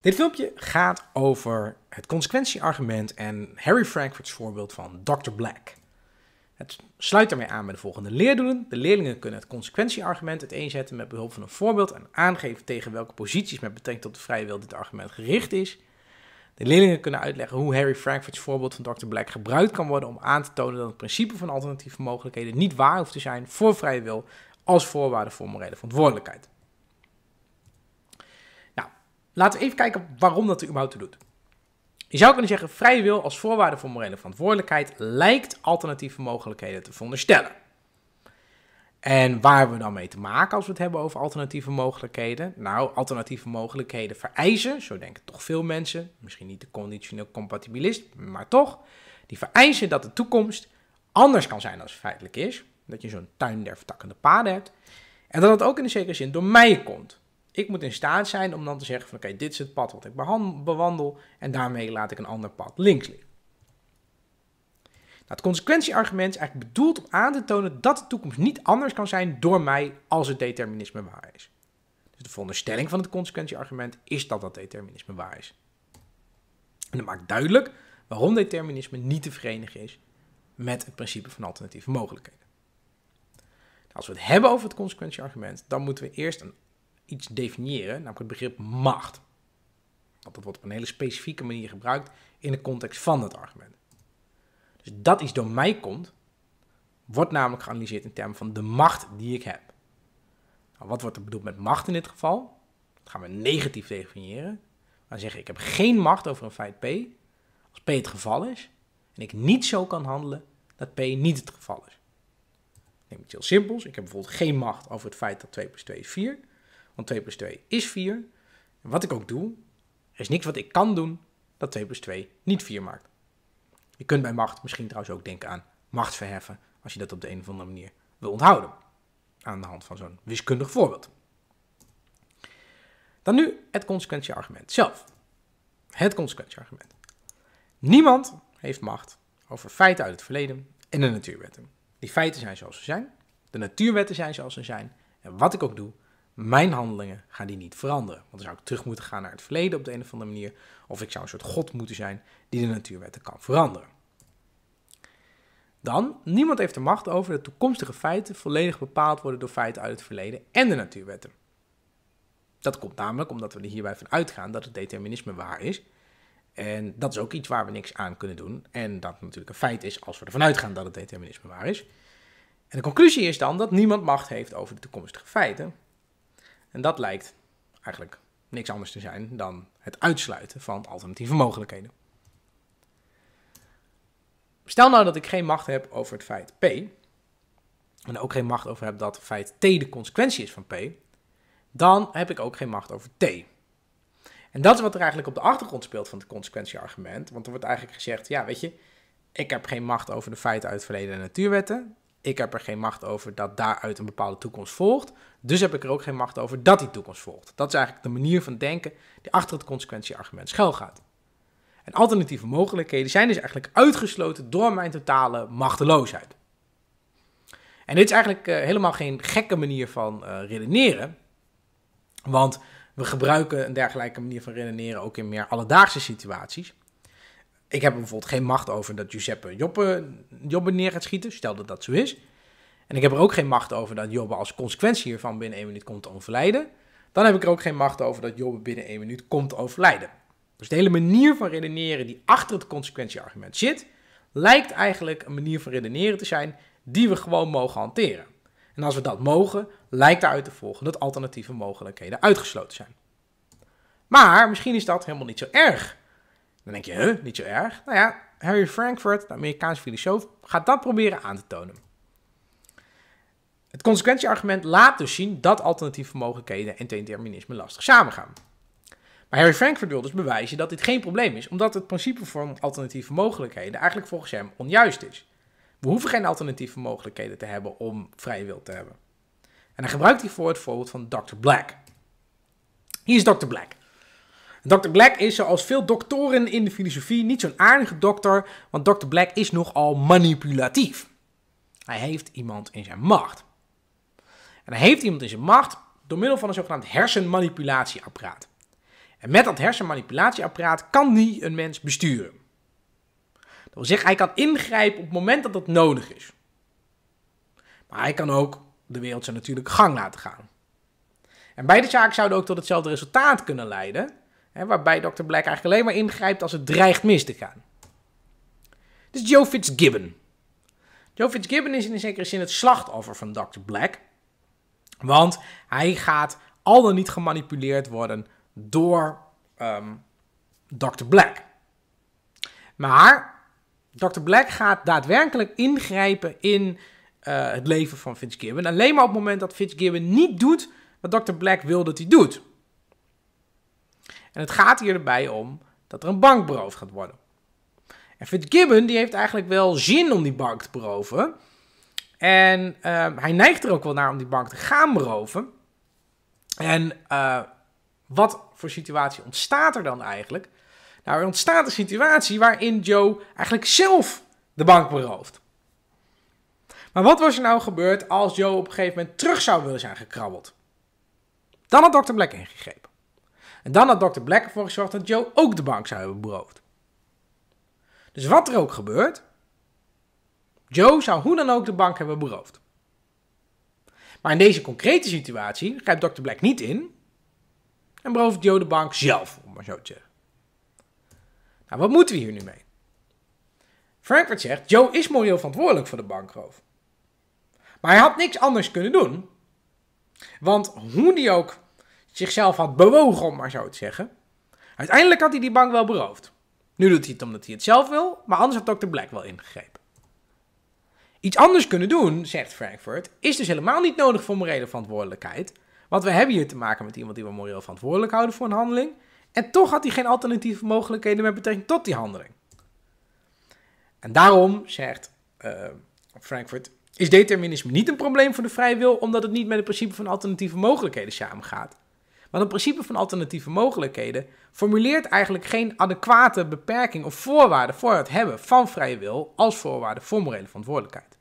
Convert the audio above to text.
Dit filmpje gaat over het consequentieargument en Harry Frankfurt's voorbeeld van Dr. Black. Het sluit daarmee aan bij de volgende leerdoelen. De leerlingen kunnen het consequentieargument uiteenzetten met behulp van een voorbeeld en aangeven tegen welke posities met betrekking tot de vrije wil dit argument gericht is. De leerlingen kunnen uitleggen hoe Harry Frankfurt's voorbeeld van Dr. Black gebruikt kan worden om aan te tonen dat het principe van alternatieve mogelijkheden niet waar hoeft te zijn voor vrije wil als voorwaarde voor morele verantwoordelijkheid. Laten we even kijken waarom dat er überhaupt doet. Je zou kunnen zeggen, vrije wil als voorwaarde voor morele verantwoordelijkheid lijkt alternatieve mogelijkheden te veronderstellen. En waar we dan mee te maken als we het hebben over alternatieve mogelijkheden? Nou, alternatieve mogelijkheden vereisen, zo denken toch veel mensen, misschien niet de conditioneel compatibilist, maar toch, die vereisen dat de toekomst anders kan zijn dan het feitelijk is. Dat je zo'n tuin der vertakkende paden hebt. En dat dat ook in een zekere zin door mij komt ik moet in staat zijn om dan te zeggen van oké, dit is het pad wat ik bewandel en daarmee laat ik een ander pad links liggen. Nou, het consequentieargument is eigenlijk bedoeld om aan te tonen dat de toekomst niet anders kan zijn door mij als het determinisme waar is. Dus de veronderstelling van het consequentieargument is dat dat determinisme waar is. En dat maakt duidelijk waarom determinisme niet te verenigen is met het principe van alternatieve mogelijkheden. Nou, als we het hebben over het consequentieargument, dan moeten we eerst een iets definiëren, namelijk het begrip macht. Want dat wordt op een hele specifieke manier gebruikt in de context van het argument. Dus dat iets door mij komt, wordt namelijk geanalyseerd in termen van de macht die ik heb. Nou, wat wordt er bedoeld met macht in dit geval? Dat gaan we negatief definiëren. Dan zeggen ik heb geen macht over een feit P, als P het geval is, en ik niet zo kan handelen dat P niet het geval is. neem iets heel simpels. Ik heb bijvoorbeeld geen macht over het feit dat 2 plus 2 is 4. Want 2 plus 2 is 4. wat ik ook doe, er is niks wat ik kan doen dat 2 plus 2 niet 4 maakt. Je kunt bij macht misschien trouwens ook denken aan macht verheffen, als je dat op de een of andere manier wil onthouden. Aan de hand van zo'n wiskundig voorbeeld. Dan nu het consequentieargument zelf. Het consequentieargument. Niemand heeft macht over feiten uit het verleden en de natuurwetten. Die feiten zijn zoals ze zijn, de natuurwetten zijn zoals ze zijn, en wat ik ook doe, mijn handelingen gaan die niet veranderen. Want dan zou ik terug moeten gaan naar het verleden op de een of andere manier. Of ik zou een soort god moeten zijn die de natuurwetten kan veranderen. Dan, niemand heeft de macht over dat toekomstige feiten volledig bepaald worden door feiten uit het verleden en de natuurwetten. Dat komt namelijk omdat we er hierbij van uitgaan dat het determinisme waar is. En dat is ook iets waar we niks aan kunnen doen. En dat natuurlijk een feit is als we ervan uitgaan dat het determinisme waar is. En de conclusie is dan dat niemand macht heeft over de toekomstige feiten. En dat lijkt eigenlijk niks anders te zijn dan het uitsluiten van alternatieve mogelijkheden. Stel nou dat ik geen macht heb over het feit P, en ook geen macht over heb dat feit T de consequentie is van P, dan heb ik ook geen macht over T. En dat is wat er eigenlijk op de achtergrond speelt van het consequentieargument. Want er wordt eigenlijk gezegd, ja weet je, ik heb geen macht over de feiten uit verleden en natuurwetten. Ik heb er geen macht over dat daaruit een bepaalde toekomst volgt. Dus heb ik er ook geen macht over dat die toekomst volgt. Dat is eigenlijk de manier van denken die achter het consequentieargument schuil gaat. En alternatieve mogelijkheden zijn dus eigenlijk uitgesloten door mijn totale machteloosheid. En dit is eigenlijk eh, helemaal geen gekke manier van eh, redeneren. Want we gebruiken een dergelijke manier van redeneren ook in meer alledaagse situaties ik heb er bijvoorbeeld geen macht over dat Giuseppe Joppe, Jobbe neer gaat schieten. Stel dat dat zo is. En ik heb er ook geen macht over dat Jobbe als consequentie hiervan binnen één minuut komt te overlijden. Dan heb ik er ook geen macht over dat Jobbe binnen één minuut komt overlijden. Dus de hele manier van redeneren die achter het consequentieargument zit, lijkt eigenlijk een manier van redeneren te zijn die we gewoon mogen hanteren. En als we dat mogen, lijkt daaruit te volgen dat alternatieve mogelijkheden uitgesloten zijn. Maar misschien is dat helemaal niet zo erg. Dan denk je, huh, niet zo erg. Nou ja, Harry Frankfurt, de Amerikaanse filosoof, gaat dat proberen aan te tonen. Het consequentieargument laat dus zien dat alternatieve mogelijkheden en determinisme lastig samengaan. Maar Harry Frankfurt wil dus bewijzen dat dit geen probleem is, omdat het principe van alternatieve mogelijkheden eigenlijk volgens hem onjuist is. We hoeven geen alternatieve mogelijkheden te hebben om vrije wil te hebben. En dan gebruikt hij voor het voorbeeld van Dr. Black. Hier is Dr. Black. Dr. Black is, zoals veel doktoren in de filosofie, niet zo'n aardige dokter, want Dr. Black is nogal manipulatief. Hij heeft iemand in zijn macht. En hij heeft iemand in zijn macht door middel van een zogenaamd hersenmanipulatieapparaat. En met dat hersenmanipulatieapparaat kan hij een mens besturen. Dat wil zeggen, hij kan ingrijpen op het moment dat dat nodig is. Maar hij kan ook de wereld zijn natuurlijk gang laten gaan. En beide zaken zouden ook tot hetzelfde resultaat kunnen leiden waarbij Dr. Black eigenlijk alleen maar ingrijpt als het dreigt mis te gaan. is dus Joe Fitzgibbon. Joe Fitzgibbon is in een zekere zin het slachtoffer van Dr. Black. Want hij gaat al dan niet gemanipuleerd worden door um, ehm, Dr. Black. Maar Dr. Black gaat daadwerkelijk ingrijpen in eh, het leven van Fitzgibbon. Alleen maar op het moment dat Fitzgibbon niet doet wat Dr. Black wil dat hij doet. En het gaat hierbij om dat er een bank beroofd gaat worden. En Fitzgibbon die heeft eigenlijk wel zin om die bank te beroven. En ehm, hij neigt er ook wel naar om die bank te gaan beroven. En eh, wat voor situatie ontstaat er dan eigenlijk? Nou, er ontstaat een situatie waarin Joe eigenlijk zelf de bank berooft. Maar wat was er nou gebeurd als Joe op een gegeven moment terug zou willen zijn gekrabbeld? Dan had Dr. Black ingegrepen. En dan had Dr. Black ervoor gezorgd dat Joe ook de bank zou hebben beroofd. Dus wat er ook gebeurt, Joe zou hoe dan ook de bank hebben beroofd. Maar in deze concrete situatie grijpt Dr. Black niet in en berooft Joe de bank zelf, om maar zo te zeggen. Nou, wat moeten we hier nu mee? Frankfurt zegt, Joe is moreel verantwoordelijk voor de bankroof. Maar hij had niks anders kunnen doen. Want hoe die ook zichzelf had bewogen, om maar zo te zeggen. Uiteindelijk had hij die bank wel beroofd. Nu doet hij het omdat hij het zelf wil, maar anders had Dr. Black wel ingegrepen. Iets anders kunnen doen, zegt Frankfurt, is dus helemaal niet nodig voor morele verantwoordelijkheid. Want we hebben hier te maken met iemand die we moreel verantwoordelijk houden voor een handeling. En toch had hij geen alternatieve mogelijkheden met betrekking tot die handeling. En daarom, zegt eh, Frankfurt, is determinisme niet een probleem voor de vrije wil, omdat het niet met het principe van alternatieve mogelijkheden samengaat. Want het principe van alternatieve mogelijkheden formuleert eigenlijk geen adequate beperking of voorwaarde voor het hebben van vrije wil als voorwaarde voor morele verantwoordelijkheid.